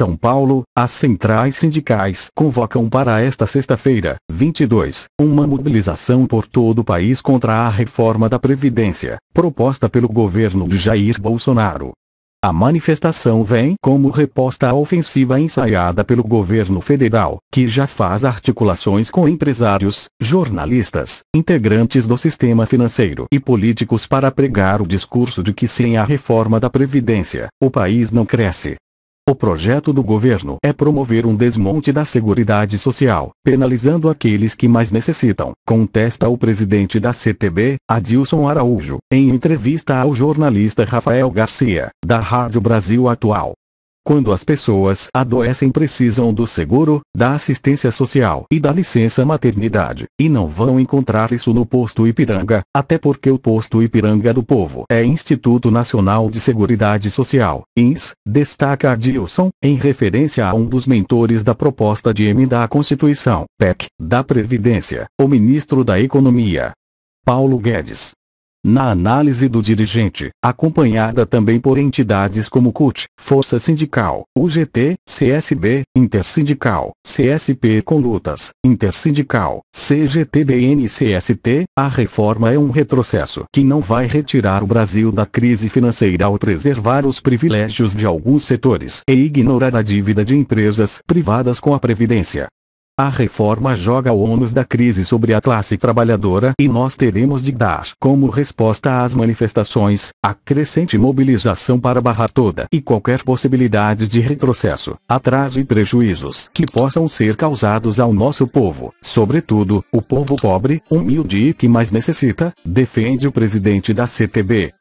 São Paulo, as centrais sindicais convocam para esta sexta-feira, 22, uma mobilização por todo o país contra a reforma da Previdência, proposta pelo governo de Jair Bolsonaro. A manifestação vem como resposta à ofensiva ensaiada pelo governo federal, que já faz articulações com empresários, jornalistas, integrantes do sistema financeiro e políticos para pregar o discurso de que sem a reforma da Previdência, o país não cresce, o projeto do governo é promover um desmonte da Seguridade Social, penalizando aqueles que mais necessitam, contesta o presidente da CTB, Adilson Araújo, em entrevista ao jornalista Rafael Garcia, da Rádio Brasil Atual. Quando as pessoas adoecem precisam do seguro, da assistência social e da licença maternidade, e não vão encontrar isso no posto Ipiranga, até porque o posto Ipiranga do Povo é Instituto Nacional de Seguridade Social, INS, destaca Adilson, em referência a um dos mentores da proposta de emenda à Constituição, PEC, da Previdência, o ministro da Economia, Paulo Guedes na análise do dirigente, acompanhada também por entidades como CUT, Força Sindical, UGT, CSB, Intersindical, CSP com lutas, Intersindical, CGTBN e CST, a reforma é um retrocesso que não vai retirar o Brasil da crise financeira ao preservar os privilégios de alguns setores e ignorar a dívida de empresas privadas com a Previdência. A reforma joga o ônus da crise sobre a classe trabalhadora e nós teremos de dar, como resposta às manifestações, a crescente mobilização para barrar toda e qualquer possibilidade de retrocesso, atraso e prejuízos que possam ser causados ao nosso povo, sobretudo, o povo pobre, humilde e que mais necessita, defende o presidente da CTB,